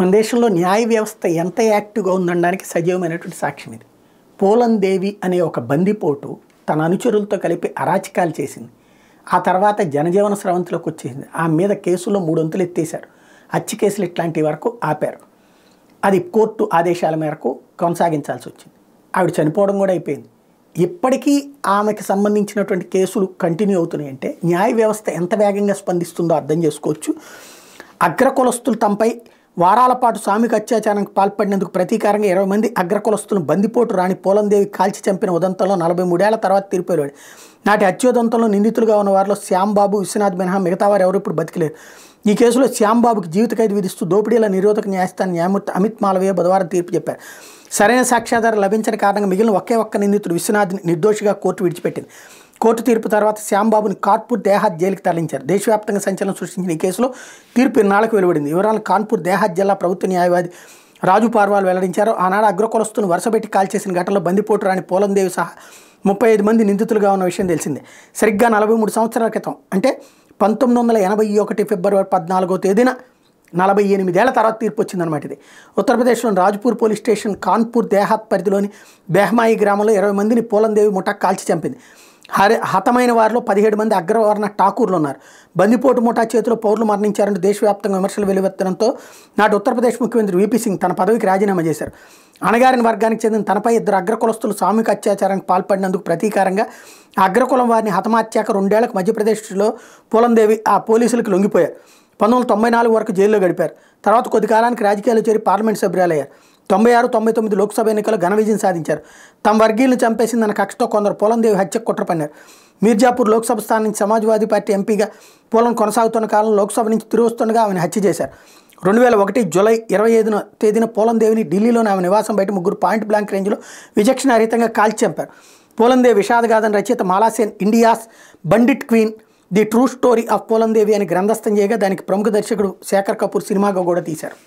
మన దేశంలో న్యాయ వ్యవస్థ ఎంత యాక్టివ్గా ఉందనడానికి సజీవమైనటువంటి సాక్ష్యం ఇది పోలన్ దేవి అనే ఒక బందిపోటు తన అనుచరులతో కలిపి అరాచకాలు చేసింది ఆ తర్వాత జనజీవన స్రవంతిలోకి వచ్చేసింది ఆ మీద కేసులో వంతులు ఎత్తేశారు హత్య కేసులు ఇట్లాంటి వరకు ఆపారు అది కోర్టు ఆదేశాల మేరకు కొనసాగించాల్సి వచ్చింది ఆవిడ చనిపోవడం కూడా అయిపోయింది ఇప్పటికీ ఆమెకి సంబంధించినటువంటి కేసులు కంటిన్యూ అవుతున్నాయి అంటే న్యాయ వ్యవస్థ ఎంత వేగంగా స్పందిస్తుందో అర్థం చేసుకోవచ్చు అగ్రకులస్తులు తమపై వారాల పాటు స్వామికి అత్యాచారానికి పాల్పడినందుకు ప్రతీకారంగా ఇరవై మంది అగ్రకులస్తులను బందిపోటు రాణి పోలందేవి కాల్చి చంపిన ఉదంతంలో నలభై మూడేళ్ల తర్వాత తీరిపోయాడు నాటి అత్యోదంతంలో నిందితులుగా ఉన్న వారిలో శ్యాంబాబు విశ్వనాథ్ మినహా మిగతా వారు ఎవరు ఇప్పుడు బతికలేరు ఈ కేసులో శ్యాంబాబుకి జీవిత ఖైదు విధిస్తూ దోపిడీల నిరోధక న్యాయస్థానం న్యాయమూర్తి అమిత్ మాలవీయ బుధవారం తీర్పు చెప్పారు సరైన సాక్ష్యాధారం లభించిన కారణంగా మిగిలిన ఒకే ఒక్క నిందితుడు విశ్వనాథ్ని నిర్దోషిగా కోర్టు విడిచిపెట్టింది కోర్టు తీర్పు తర్వాత శ్యాంబాబుని కాన్పూర్ దేహాద్ జైలుకి తరలించారు దేశవ్యాప్తంగా సంచలనం సృష్టించిన ఈ కేసులో తీర్పు ఇన్నాళ్లకు వెలువడింది వివరాలు కాన్పూర్ దేహాద్ జిల్లా ప్రభుత్వ న్యాయవాది రాజు పార్వాలు వెల్లడించారు ఆనాడు అగ్రకులస్తును వరుసపెట్టి కాల్చేసిన ఘటనలో బందిపోటు రాని పోలందేవి సహా ముప్పై ఐదు మంది నిందితులుగా ఉన్న విషయం తెలిసిందే సరిగ్గా నలభై మూడు సంవత్సరాల క్రితం అంటే పంతొమ్మిది వందల ఎనభై ఒకటి ఫిబ్రవరి పద్నాలుగో తేదీన నలభై ఎనిమిదేళ్ల తర్వాత తీర్పు వచ్చిందనమాట ఇది ఉత్తరప్రదేశ్లోని రాజ్పూర్ పోలీస్ స్టేషన్ కాన్పూర్ దేహాత్ పరిధిలోని బెహ్మాయి గ్రామంలో ఇరవై మందిని పోలందేవి ముఠా కాల్చి చంపింది హరి హతమైన వారిలో పదిహేడు మంది అగ్రవర్ణ ఠాకూర్లు ఉన్నారు బందిపోటు ముఠా చేతిలో పౌరులు మరణించారంటూ దేశవ్యాప్తంగా విమర్శలు వెలువెత్తడంతో నాటి ఉత్తరప్రదేశ్ ముఖ్యమంత్రి వీపీ సింగ్ తన పదవికి రాజీనామా చేశారు అణగారిన వర్గానికి చెందిన తనపై ఇద్దరు అగ్రకులస్తులు సామూహిక అత్యాచారానికి పాల్పడినందుకు ప్రతీకారంగా అగ్రకులం వారిని హతమార్చాక రెండేళ్లకు మధ్యప్రదేశ్లో పూలందేవి ఆ పోలీసులకు లొంగిపోయారు పంతొమ్మిది తొంభై నాలుగు వరకు జైల్లో గడిపారు తర్వాత కొద్ది కాలానికి రాజకీయాలు చేరి పార్లమెంట్ సభ్యురాలయ్యారు తొంభై ఆరు తొంభై తొమ్మిది లోక్సభ ఎన్నికల్లో ఘన విజయం సాధించారు తమ వర్గీయులను చంపేసిందన్న కక్షతో కొందరు పోలందేవి హత్యకు కుట్ర పన్నారు మీర్జాపూర్ లోక్సభ స్థానం నుంచి సమాజ్వాదీ పార్టీ ఎంపీగా పోలం కొనసాగుతున్న కాలంలో లోక్సభ నుంచి తిరిగి ఆమెను హత్య చేశారు రెండు వేల ఒకటి జూలై ఇరవై ఐదున తేదీన పోలందేవిని ఢిల్లీలోని ఆమె నివాసం బయట ముగ్గురు పాయింట్ బ్లాంక్ రేంజ్లో విచక్షణారహితంగా కాల్చి చంపారు పోలందేవి విషాదగాథన రచయిత Mala Sen India's bandit queen the true story of Phoolan Devi అని గ్రంథస్థం చేయగా దానికి ప్రముఖ దర్శకుడు శేఖర్ కపూర్ సినిమాగా కూడా తీశారు